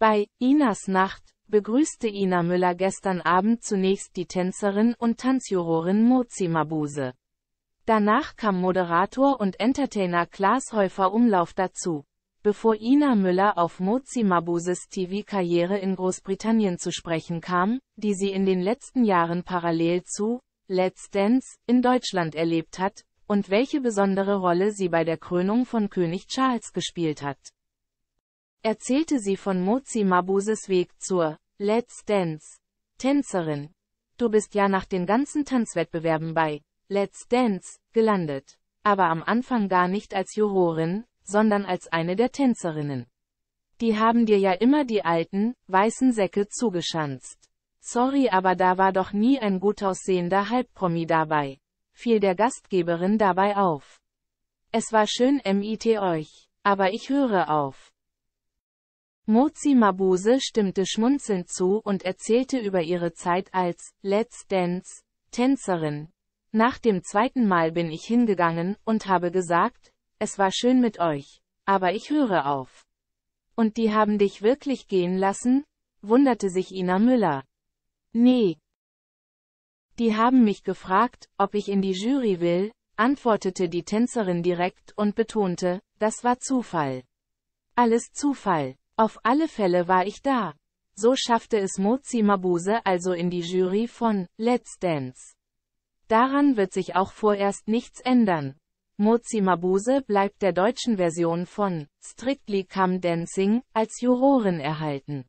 Bei Inas Nacht begrüßte Ina Müller gestern Abend zunächst die Tänzerin und Tanzjurorin Mozi Mabuse. Danach kam Moderator und Entertainer Klaas Häufer Umlauf dazu. Bevor Ina Müller auf Mozi Mabuses TV-Karriere in Großbritannien zu sprechen kam, die sie in den letzten Jahren parallel zu Let's Dance in Deutschland erlebt hat, und welche besondere Rolle sie bei der Krönung von König Charles gespielt hat erzählte sie von Mozi Mabuses Weg zur Let's Dance Tänzerin. Du bist ja nach den ganzen Tanzwettbewerben bei Let's Dance gelandet, aber am Anfang gar nicht als Jurorin, sondern als eine der Tänzerinnen. Die haben dir ja immer die alten, weißen Säcke zugeschanzt. Sorry, aber da war doch nie ein gut aussehender Halbpromi dabei. Fiel der Gastgeberin dabei auf. Es war schön mit euch, aber ich höre auf. Mozi Mabuse stimmte schmunzelnd zu und erzählte über ihre Zeit als Let's Dance Tänzerin. Nach dem zweiten Mal bin ich hingegangen und habe gesagt, es war schön mit euch, aber ich höre auf. Und die haben dich wirklich gehen lassen? wunderte sich Ina Müller. Nee. Die haben mich gefragt, ob ich in die Jury will, antwortete die Tänzerin direkt und betonte, das war Zufall. Alles Zufall. Auf alle Fälle war ich da. So schaffte es Mozi Mabuse also in die Jury von Let's Dance. Daran wird sich auch vorerst nichts ändern. Mozi Mabuse bleibt der deutschen Version von Strictly Come Dancing als Jurorin erhalten.